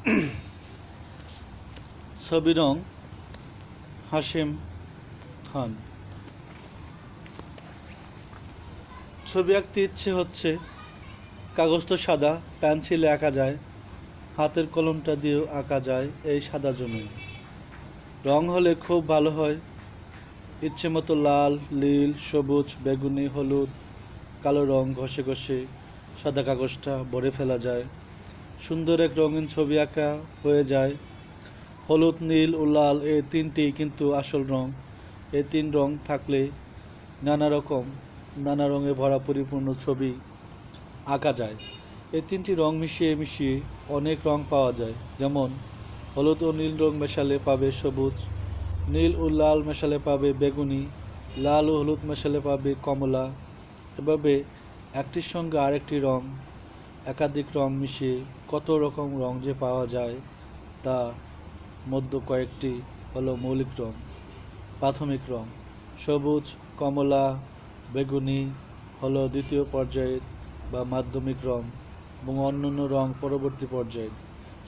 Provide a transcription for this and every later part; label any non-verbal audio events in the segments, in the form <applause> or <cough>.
<clears throat> ছবি রং হাসিম খান ছবি আঁকতে ইচ্ছে হচ্ছে কাগজ তো সাদা পেন্সিলে আঁকা যায় হাতের কলমটা দিয়েও আঁকা যায় এই সাদা জমি রং হলে খুব ভালো হয় ইচ্ছে মতো লাল নীল সবুজ বেগুনি হলুদ কালো রং ঘষে ঘষে সাদা কাগজটা ভরে ফেলা যায় সুন্দর এক রঙিন ছবি আঁকা হয়ে যায় হলুদ নীল ও লাল এ তিনটি কিন্তু আসল রং এ তিন রং থাকলে নানা রকম নানা রঙে ভরা পরিপূর্ণ ছবি আঁকা যায় এ তিনটি রং মিশিয়ে মিশিয়ে অনেক রং পাওয়া যায় যেমন হলুদ ও নীল রং মেশালে পাবে সবুজ নীল ও লাল মেশালে পাবে বেগুনি লাল ও হলুদ মেশালে পাবে কমলা এভাবে একটির সঙ্গে আরেকটি রং একাধিক রং মিশিয়ে কত রকম রং যে পাওয়া যায় তা মধ্যে কয়েকটি হলো মৌলিক রং প্রাথমিক রং সবুজ কমলা বেগুনি হলো দ্বিতীয় পর্যায়ের বা মাধ্যমিক রং এবং অন্যান্য রং পরবর্তী পর্যায়ের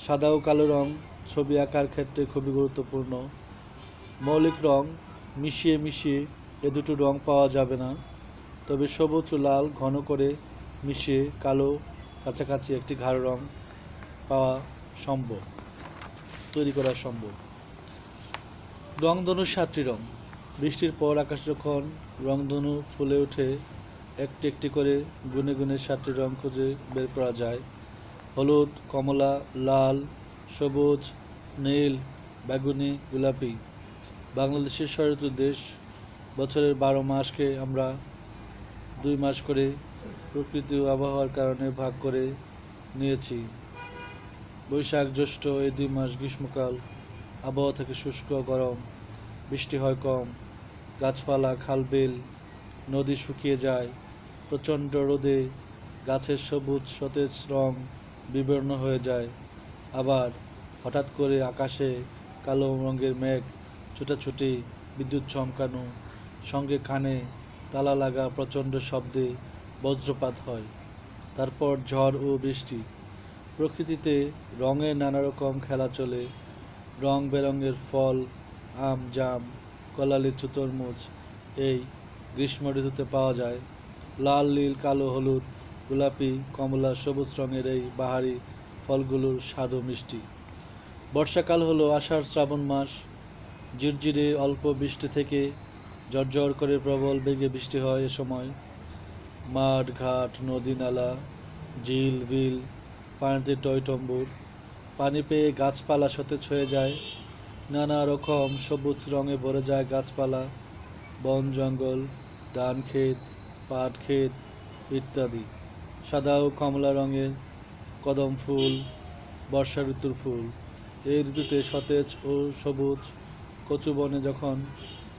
সাদা ও কালো রং ছবি আঁকার ক্ষেত্রে খুবই গুরুত্বপূর্ণ মৌলিক রং মিশিয়ে মিশিয়ে এ দুটো রং পাওয়া যাবে না তবে সবুজ ও লাল ঘন করে মিশিয়ে কালো কাছাকাছি একটি ঘাড় রং পাওয়া সম্ভব তৈরি করা সম্ভব রং ধনু সাতটি রং বৃষ্টির পর আকাশ যখন ধনু ফুলে ওঠে একটি একটি করে গুনে গুনে সাতটি রং খুঁজে বের করা যায় হলুদ কমলা লাল সবুজ নীল বেগুনি গোলাপি বাংলাদেশের ষড়ঋতু দেশ বছরের বারো মাসকে আমরা দুই মাস করে প্রকৃতি ও আবহাওয়ার কারণে ভাগ করে নিয়েছি বৈশাখ জ্যৈষ্ঠ এই দুই মাস গ্রীষ্মকাল আবহাওয়া থেকে শুষ্ক গরম বৃষ্টি হয় কম গাছপালা বিল নদী শুকিয়ে যায় প্রচণ্ড রোদে গাছের সবুজ সতেজ রং বিবর্ণ হয়ে যায় আবার হঠাৎ করে আকাশে কালো রঙের মেঘ ছোটাছুটি বিদ্যুৎ চমকানো সঙ্গে কানে তালা লাগা প্রচণ্ড শব্দে বজ্রপাত হয় তারপর ঝড় ও বৃষ্টি প্রকৃতিতে রঙের নানা রকম খেলা চলে রং বেরঙের ফল আম জাম কলা লিচু তরমুজ এই গ্রীষ্ম ঋতুতে পাওয়া যায় লাল নীল কালো হলুদ গোলাপি কমলা সবুজ রঙের এই বাহারি ফলগুলোর স্বাদু মিষ্টি বর্ষাকাল হলো আষাঢ় শ্রাবণ মাস জিরজিরে অল্প বৃষ্টি থেকে ঝরঝর করে প্রবল বেগে বৃষ্টি হয় এ সময় মাঠ ঘাট নদী নালা ঝিল বিল পানিতে টয়টম্বুর পানি পেয়ে গাছপালা সতেজ হয়ে যায় নানা রকম সবুজ রঙে ভরে যায় গাছপালা বন জঙ্গল ধান ক্ষেত পাট ক্ষেত ইত্যাদি সাদা ও কমলা রঙের কদম ফুল বর্ষা ঋতুর ফুল এই ঋতুতে সতেজ ও সবুজ কচু বনে যখন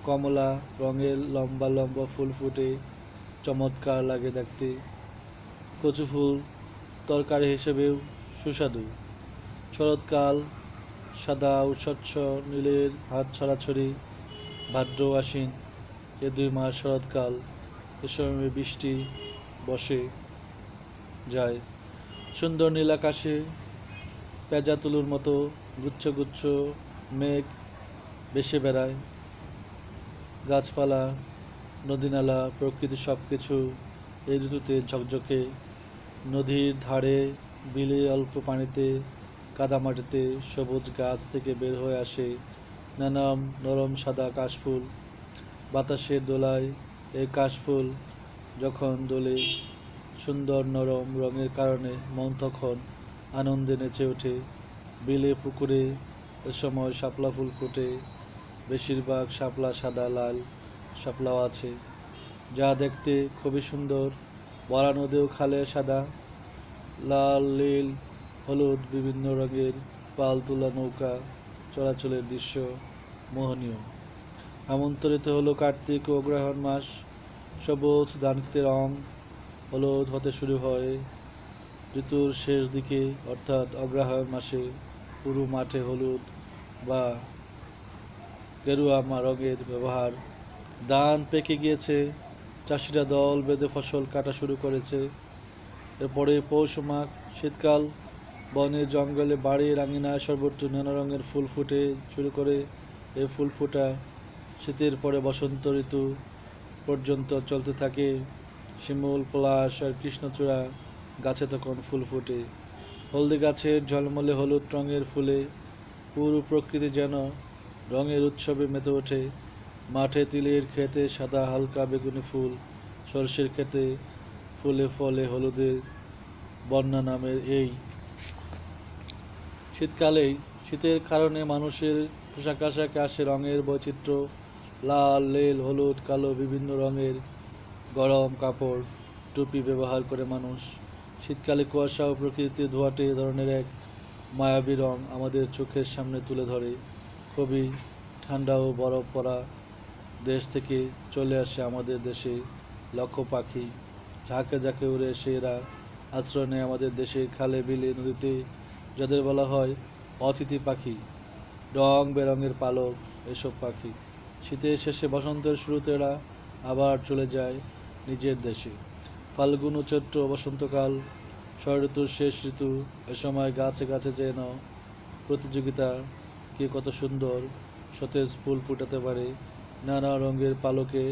কমলা রঙের লম্বা লম্বা ফুল ফুটে চমৎকার লাগে দেখতে কচু ফুল তরকারি হিসেবেও সুস্বাদু শরৎকাল সাদা স্বচ্ছ নীলের হাত ছড়াছড়ি ভাদ্র আশ্বিন এ দুই মাস শরৎকাল এ সময় বৃষ্টি বসে যায় সুন্দর নীল আকাশে পেঁজা তুলোর মতো গুচ্ছ গুচ্ছ মেঘ বেশে বেড়ায় গাছপালা নদীনালা প্রকৃতি সব কিছু এই ঋতুতে ঝকঝকে নদীর ধারে বিলে অল্প পানিতে কাদামাটিতে সবুজ গাছ থেকে বের হয়ে আসে নানাম নরম সাদা কাশফুল বাতাসের দোলায় এই কাশফুল যখন দোলে সুন্দর নরম রঙের কারণে মন তখন আনন্দে নেচে ওঠে বিলে পুকুরে এ সময় শাপলা ফুল ফোটে বেশিরভাগ শাপলা সাদা লাল শাপলাও আছে যা দেখতে খুবই সুন্দর বরা নদীও খালে সাদা লাল নীল হলুদ বিভিন্ন রঙের পাল তোলা নৌকা চলাচলের দৃশ্য মোহনীয় আমন্ত্রিত হলো কার্তিক ও গ্রহণ মাস সবুজ ধানক্ষেতে রং হলুদ হতে শুরু হয় ঋতুর শেষ দিকে অর্থাৎ অগ্রহায়ণ মাসে পুরো মাঠে হলুদ বা গেরুয়া রঙের ব্যবহার ধান পেকে গিয়েছে চাষিরা দল বেঁধে ফসল কাটা শুরু করেছে এরপরে পৌষ মাঘ শীতকাল বনে জঙ্গলে বাড়ি রাঙিনায় সর্বোচ্চ নানা রঙের ফুল ফুটে শুরু করে এই ফুল ফোটা শীতের পরে বসন্ত ঋতু পর্যন্ত চলতে থাকে শিমুল পলাশ আর কৃষ্ণচূড়া গাছে তখন ফুল ফুটে হলদি গাছের ঝলমলে হলুদ রঙের ফুলে পুরো প্রকৃতি যেন রঙের উৎসবে মেতে ওঠে মাঠে তিলের ক্ষেতে সাদা হালকা বেগুনি ফুল সরষের ক্ষেতে ফুলে ফলে হলুদের বন্যা নামের এই শীতকালেই শীতের কারণে মানুষের পোশাক আশাকে আসে রঙের বৈচিত্র্য লাল লেল হলুদ কালো বিভিন্ন রঙের গরম কাপড় টুপি ব্যবহার করে মানুষ শীতকালে কুয়াশা ও প্রকৃতিতে ধোয়াটে ধরনের এক মায়াবী রং আমাদের চোখের সামনে তুলে ধরে খুবই ঠান্ডা ও বরফ পড়া দেশ থেকে চলে আসে আমাদের দেশে লক্ষ পাখি ঝাঁকে ঝাঁকে উড়ে এসে এরা আশ্রয় নেয় আমাদের দেশে খালে বিলে নদীতে যাদের বলা হয় অতিথি পাখি রং বেরঙের পালক এসব পাখি শীতের শেষে বসন্তের শুরুতে এরা আবার চলে যায় নিজের দেশে ফাল্গুন ও চৈত্র বসন্তকাল ছয় ঋতুর শেষ ঋতু এ সময় গাছে গাছে যেন প্রতিযোগিতা কে কত সুন্দর সতেজ ফুল ফুটাতে পারে নানা রঙের পালকে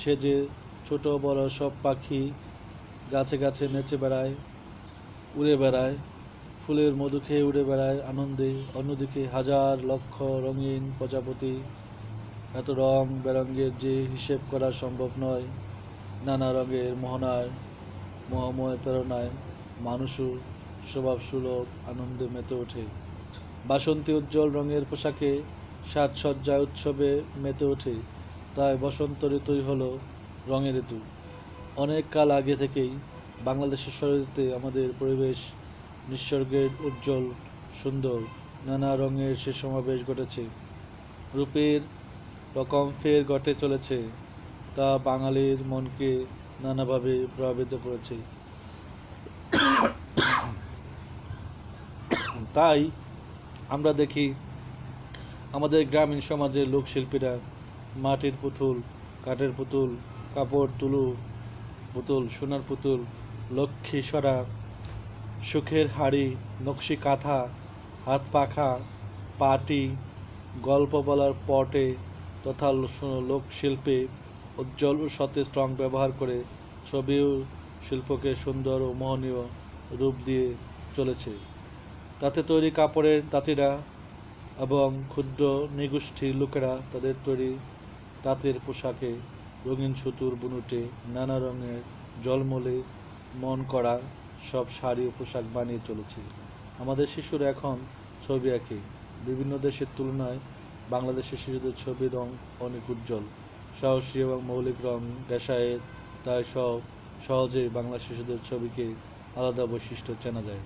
সেজে ছোট বড় সব পাখি গাছে গাছে নেচে বেড়ায় উড়ে বেড়ায় ফুলের মধু খেয়ে উড়ে বেড়ায় আনন্দে অন্যদিকে হাজার লক্ষ রঙিন প্রজাপতি এত রং বেরঙ্গের যে হিসেব করা সম্ভব নয় নানা রঙের মোহনায় মহাময় প্রেরণায় মানুষও স্বভাব সুলভ আনন্দে মেতে ওঠে বাসন্তী উজ্জ্বল রঙের পোশাকে সাজসজ্জায় উৎসবে মেতে ওঠে তাই বসন্ত ঋতুই হলো রঙের ঋতু অনেক কাল আগে থেকেই বাংলাদেশের শরীরতে আমাদের পরিবেশ নিসর্গের উজ্জ্বল সুন্দর নানা রঙের সে সমাবেশ ঘটেছে রূপের রকম ফের ঘটে চলেছে তা বাঙালির মনকে নানাভাবে প্রভাবিত করেছে তাই আমরা দেখি আমাদের গ্রামীণ সমাজের লোকশিল্পীরা মাটির পুতুল কাঠের পুতুল কাপড় তুলু পুতুল সোনার পুতুল লক্ষ্মী সরা সুখের হাড়ি নকশি কাঁথা হাত পাখা পাটি গল্প বলার পটে তথা লোকশিল্পে উজ্জ্বল ও সতেজ রং ব্যবহার করে ছবি ও শিল্পকে সুন্দর ও মোহনীয় রূপ দিয়ে চলেছে তাতে তৈরি কাপড়ের তাঁতিরা এবং ক্ষুদ্র নৃগোষ্ঠীর লোকেরা তাদের তৈরি তাঁতের পোশাকে রঙিন সুতুর বুনুটে নানা রঙের জলমলে মন করা সব শাড়ি ও পোশাক বানিয়ে চলেছে আমাদের শিশুরা এখন ছবি আঁকে বিভিন্ন দেশের তুলনায় বাংলাদেশের শিশুদের ছবি রং অনেক উজ্জ্বল সাহসী এবং মৌলিক রং গ্যাসায়ের তাই সব সহজেই বাংলা শিশুদের ছবিকে আলাদা বৈশিষ্ট্য চেনা যায়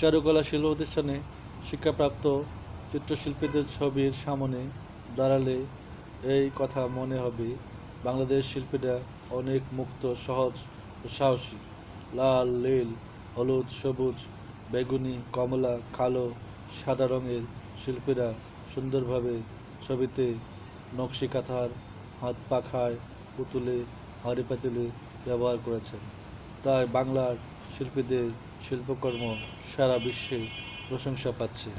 চারুকলা শিল্প প্রতিষ্ঠানে শিক্ষাপ্রাপ্ত চিত্রশিল্পীদের ছবির সামনে দাঁড়ালে এই কথা মনে হবে বাংলাদেশ শিল্পীরা অনেক মুক্ত সহজ ও সাহসী লাল নীল হলুদ সবুজ বেগুনি কমলা কালো সাদা রঙের শিল্পীরা সুন্দরভাবে ছবিতে নকশি কাঁথার হাত পাখায় পুতুলে হাড়ি পাতিলে ব্যবহার করেছেন তাই বাংলার শিল্পীদের শিল্পকর্ম সারা বিশ্বে প্রশংসা পাচ্ছে